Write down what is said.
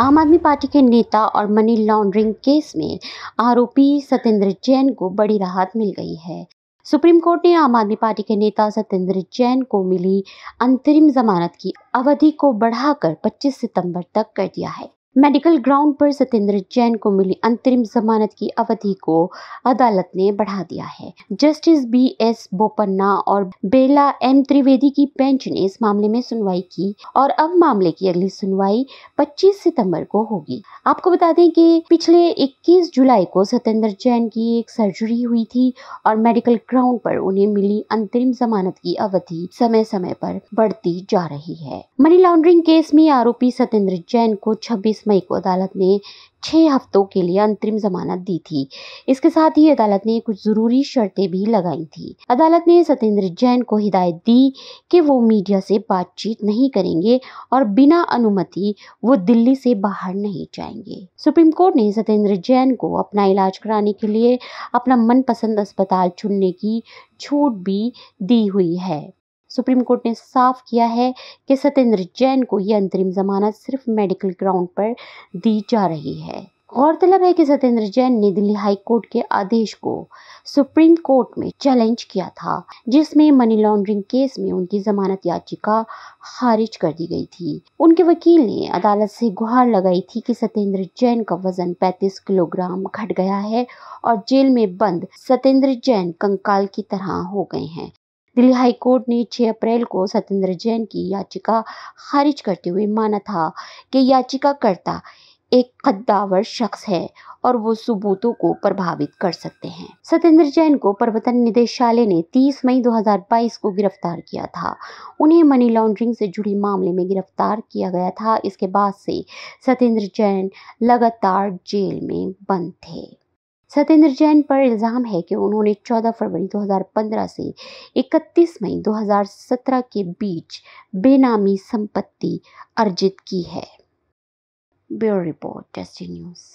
आम आदमी पार्टी के नेता और मनी लॉन्ड्रिंग केस में आरोपी सत्येंद्र जैन को बड़ी राहत मिल गई है सुप्रीम कोर्ट ने आम आदमी पार्टी के नेता सत्येंद्र जैन को मिली अंतरिम जमानत की अवधि को बढ़ाकर 25 सितंबर तक कर दिया है मेडिकल ग्राउंड पर सत्येंद्र जैन को मिली अंतरिम जमानत की अवधि को अदालत ने बढ़ा दिया है जस्टिस बी एस बोपन्ना और बेला एम त्रिवेदी की बेंच ने इस मामले में सुनवाई की और अब मामले की अगली सुनवाई 25 सितंबर को होगी आपको बता दें कि पिछले 21 जुलाई को सत्येंद्र जैन की एक सर्जरी हुई थी और मेडिकल ग्राउंड पर उन्हें मिली अंतरिम जमानत की अवधि समय समय पर बढ़ती जा रही है मनी लॉन्ड्रिंग केस में आरोपी सत्येंद्र जैन को छब्बीस 23 मई को अदालत ने छः हफ्तों के लिए अंतरिम जमानत दी थी इसके साथ ही अदालत ने कुछ ज़रूरी शर्तें भी लगाई थी अदालत ने सत्येंद्र जैन को हिदायत दी कि वो मीडिया से बातचीत नहीं करेंगे और बिना अनुमति वो दिल्ली से बाहर नहीं जाएंगे सुप्रीम कोर्ट ने सत्येंद्र जैन को अपना इलाज कराने के लिए अपना मनपसंद अस्पताल चुनने की छूट भी दी हुई है सुप्रीम कोर्ट ने साफ किया है कि सत्येंद्र जैन को यह अंतरिम जमानत सिर्फ मेडिकल ग्राउंड पर दी जा रही है गौरतलब है कि सत्येंद्र जैन ने दिल्ली हाई कोर्ट के आदेश को सुप्रीम कोर्ट में चैलेंज किया था जिसमें मनी लॉन्ड्रिंग केस में उनकी जमानत याचिका खारिज कर दी गई थी उनके वकील ने अदालत से गुहार लगाई थी कि सत्येंद्र जैन का वजन 35 किलोग्राम घट गया है और जेल में बंद सत्येंद्र जैन कंकाल की तरह हो गए हैं दिल्ली हाई कोर्ट ने 6 अप्रैल को सत्येंद्र जैन की याचिका खारिज करते हुए माना था कि याचिकाकर्ता एक कद्दावर शख्स है और वो सबूतों को प्रभावित कर सकते हैं सत्येंद्र जैन को प्रवर्तन निदेशालय ने 30 मई 2022 को गिरफ्तार किया था उन्हें मनी लॉन्ड्रिंग से जुड़े मामले में गिरफ्तार किया गया था इसके बाद से सत्येंद्र जैन लगातार जेल में बंद थे सत्येंद्र जैन पर इल्ज़ाम है कि उन्होंने 14 फरवरी 2015 से 31 मई 2017 के बीच बेनामी संपत्ति अर्जित की है ब्यूरो रिपोर्ट टेस्टी न्यूज़